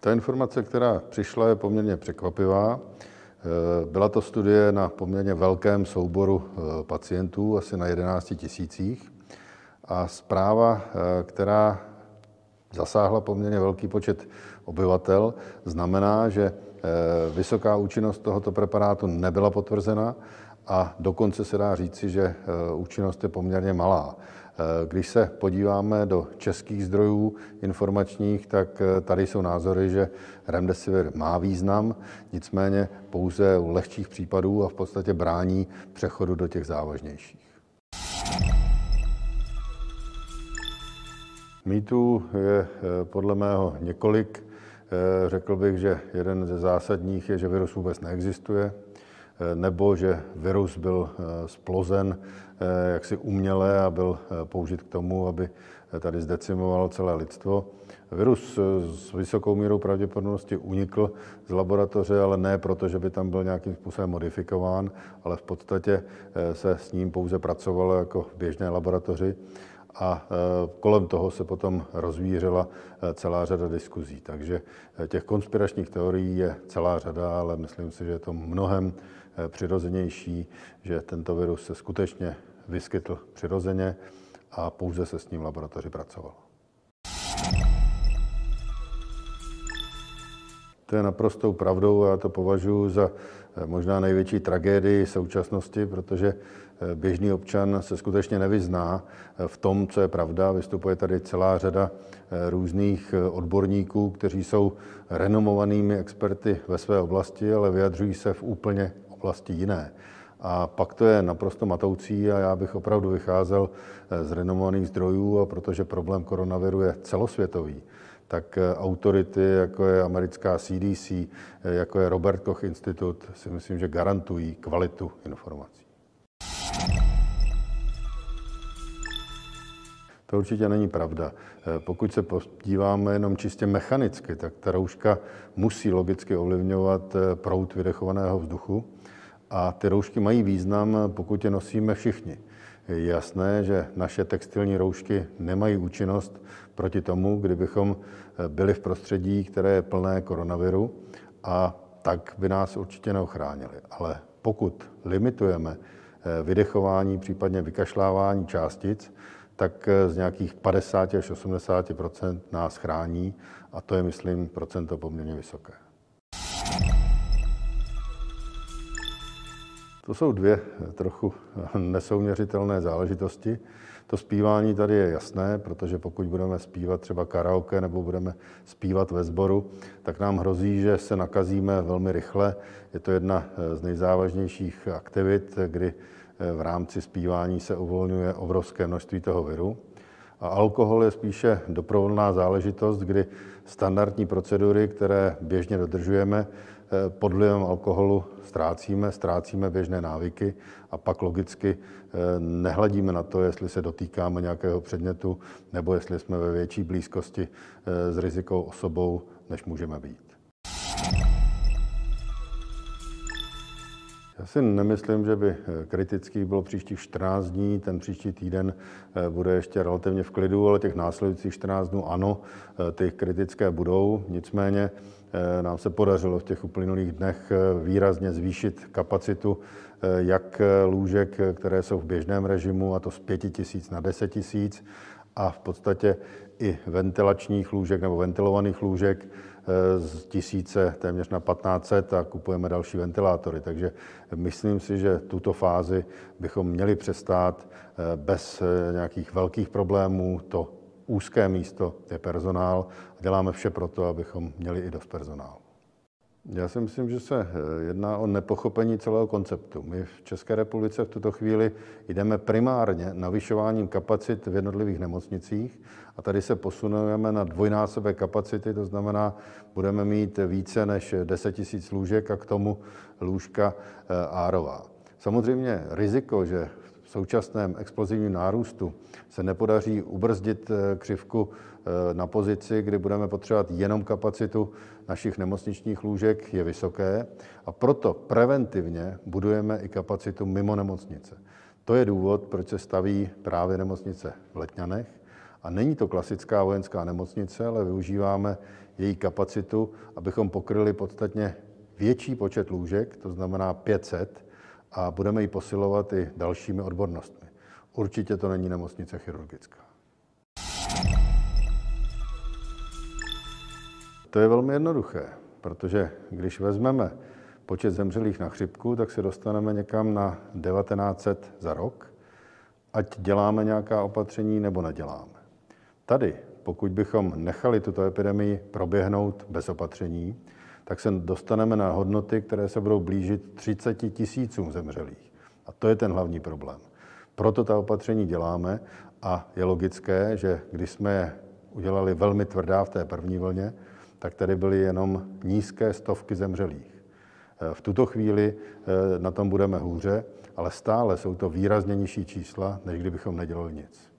Ta informace, která přišla, je poměrně překvapivá. Eh, byla to studie na poměrně velkém souboru eh, pacientů, asi na 11 tisících. A zpráva, eh, která zasáhla poměrně velký počet obyvatel, znamená, že vysoká účinnost tohoto preparátu nebyla potvrzena a dokonce se dá říci, že eh, účinnost je poměrně malá. Eh, když se podíváme do českých zdrojů informačních, tak eh, tady jsou názory, že remdesivir má význam, nicméně pouze u lehčích případů a v podstatě brání přechodu do těch závažnějších. Mýtů je podle mého několik. Řekl bych, že jeden ze zásadních je, že virus vůbec neexistuje nebo že virus byl eh, splozen eh, jaksi uměle a byl eh, použit k tomu, aby tady zdecimoval celé lidstvo. Virus s vysokou mírou pravděpodobnosti unikl z laboratoře, ale ne proto, že by tam byl nějakým způsobem modifikován, ale v podstatě se s ním pouze pracovalo jako v běžné laboratoři a e, kolem toho se potom rozvířela e, celá řada diskuzí. Takže e, těch konspiračních teorií je celá řada, ale myslím si, že je to mnohem přirozenější, že tento virus se skutečně vyskytl přirozeně a pouze se s ním laboratoři pracovalo. To je naprostou pravdou a já to považuji za eh, možná největší tragédii současnosti, protože eh, běžný občan se skutečně nevyzná eh, v tom, co je pravda. Vystupuje tady celá řada různých odborníků, kteří jsou renomovanými experty ve své oblasti, ale vyjadřují se v úplně oblasti jiné. A pak to je naprosto matoucí a já bych opravdu vycházel z renomovaných zdrojů, a protože problém koronaviru je celosvětový, tak eh, autority, jako je americká CDC, eh, jako je Robert Koch Institut, si myslím, že garantují kvalitu informací. To určitě není pravda. Eh, pokud se podíváme jenom čistě mechanicky, tak ta rouška musí logicky ovlivňovat prout vydechovaného vzduchu a ty roušky mají význam, pokud je nosíme všichni. Je jasné, že naše textilní roušky nemají účinnost proti tomu, kdybychom eh, byli v prostředí, které je plné koronaviru a tak by nás určitě neochránili. Ale pokud limitujeme eh, vydechování, případně vykašlávání částic, tak eh, z nějakých 50 až 80 nás chrání a to je, myslím, procento poměrně vysoké. To jsou dvě eh, trochu eh, nesouměřitelné záležitosti. To zpívání tady je jasné, protože pokud budeme zpívat třeba karaoke nebo budeme zpívat ve sboru, tak nám hrozí, že se nakazíme velmi rychle. Je to jedna eh, z nejzávažnějších aktivit, kdy v rámci zpívání se uvolňuje obrovské množství toho viru. A alkohol je spíše doprovodná záležitost, kdy standardní procedury, které běžně dodržujeme, pod vlivem alkoholu ztrácíme, ztrácíme běžné návyky a pak logicky eh, nehledíme na to, jestli se dotýkáme nějakého předmětu nebo jestli jsme ve větší blízkosti eh, s rizikou osobou, než můžeme být. Já si nemyslím, že by eh, kritický bylo příštích 14 dní. Ten příští týden eh, bude ještě relativně v klidu, ale těch následujících 14 dnů ano, eh, ty kritické budou. Nicméně nám se podařilo v těch uplynulých dnech výrazně zvýšit kapacitu jak lůžek, které jsou v běžném režimu, a to z 5 tisíc na 10 tisíc, a v podstatě i ventilačních lůžek nebo ventilovaných lůžek z tisíce téměř na 1500 a kupujeme další ventilátory. Takže myslím si, že tuto fázi bychom měli přestát eh, bez eh, nějakých velkých problémů. To úzké místo je personál. Děláme vše pro to, abychom měli i dost personálu. Já si myslím, že se eh, jedná o nepochopení celého konceptu. My v České republice v tuto chvíli jdeme primárně navyšováním kapacit v jednotlivých nemocnicích a tady se posunujeme na dvojnásobé kapacity, to znamená, budeme mít více než 10 000 lůžek a k tomu lůžka eh, árová. Samozřejmě riziko, že současném explozivním nárůstu se nepodaří ubrzdit eh, křivku eh, na pozici, kdy budeme potřebovat jenom kapacitu našich nemocničních lůžek, je vysoké a proto preventivně budujeme i kapacitu mimo nemocnice. To je důvod, proč se staví právě nemocnice v Letňanech. A není to klasická vojenská nemocnice, ale využíváme její kapacitu, abychom pokryli podstatně větší počet lůžek, to znamená 500, a budeme ji posilovat i dalšími odbornostmi. Určitě to není nemocnice chirurgická. To je velmi jednoduché, protože když vezmeme počet zemřelých na chřipku, tak se dostaneme někam na 1900 za rok, ať děláme nějaká opatření nebo neděláme. Tady, pokud bychom nechali tuto epidemii proběhnout bez opatření, tak se dostaneme na hodnoty, které se budou blížit 30 tisícům zemřelých. A to je ten hlavní problém. Proto ta opatření děláme a je logické, že když jsme je udělali velmi tvrdá v té první vlně, tak tady byly jenom nízké stovky zemřelých. Eh, v tuto chvíli eh, na tom budeme hůře, ale stále jsou to výrazně nižší čísla, než kdybychom nedělali nic.